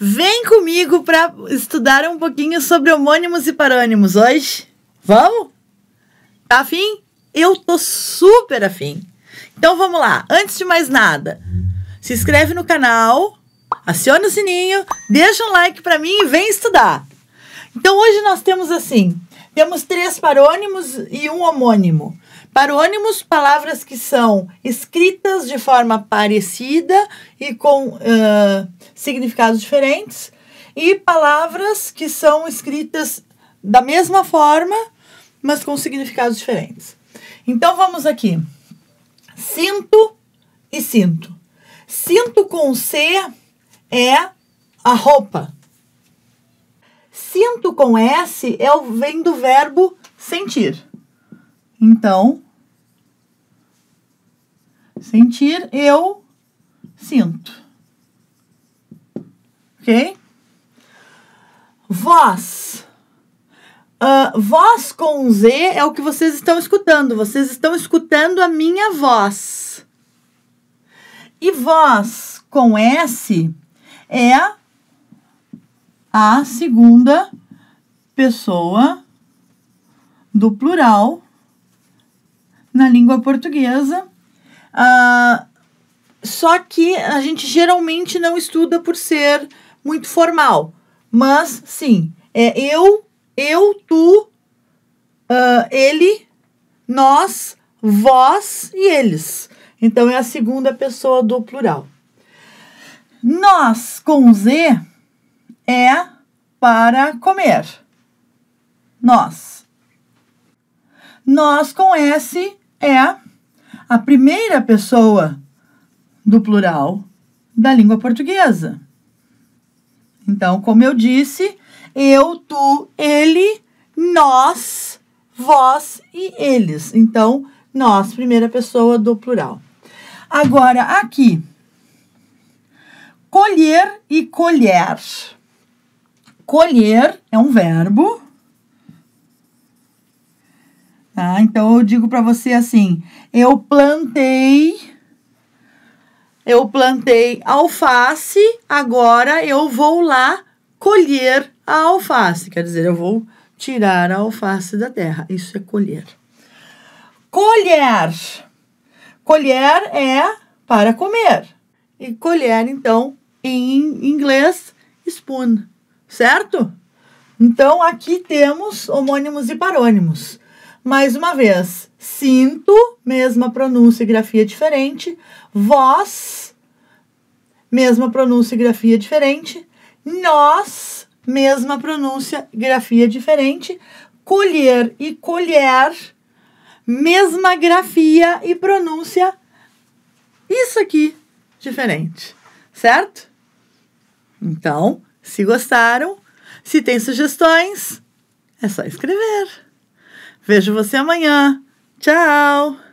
Vem comigo para estudar um pouquinho sobre homônimos e parônimos hoje. Vamos? Tá afim? Eu tô super afim. Então vamos lá. Antes de mais nada, se inscreve no canal, aciona o sininho, deixa um like para mim e vem estudar. Então hoje nós temos assim, temos três parônimos e um homônimo. Parônimos, palavras que são escritas de forma parecida e com uh, significados diferentes, e palavras que são escritas da mesma forma, mas com significados diferentes. Então vamos aqui. Cinto e cinto. Cinto com C é a roupa. Cinto com S é o, vem do verbo sentir. Então, sentir, eu sinto. Ok? Vós. Uh, ah, voz com Z é o que vocês estão escutando. Vocês estão escutando a minha voz. E voz com S é a segunda pessoa do plural na língua portuguesa. Uh, só que a gente geralmente não estuda por ser muito formal. Mas, sim, é eu, eu, tu, uh, ele, nós, vós e eles. Então, é a segunda pessoa do plural. Nós com Z é para comer. Nós. Nós com S é a primeira pessoa do plural da língua portuguesa. Então, como eu disse, eu, tu, ele, nós, vós e eles. Então, nós, primeira pessoa do plural. Agora, aqui, colher e colher. Colher é um verbo Tá? Então eu digo para você assim: eu plantei eu plantei alface, agora eu vou lá colher a alface, quer dizer, eu vou tirar a alface da terra. Isso é colher. Colher. Colher é para comer. E colher, então, em inglês, spoon, certo? Então, aqui temos homônimos e parônimos. Mais uma vez, sinto, mesma pronúncia e grafia diferente. Vós, mesma pronúncia e grafia diferente. Nós, mesma pronúncia e grafia diferente. Colher e colher, mesma grafia e pronúncia. Isso aqui, diferente, certo? Então, se gostaram, se tem sugestões, é só escrever. Vejo você amanhã. Tchau!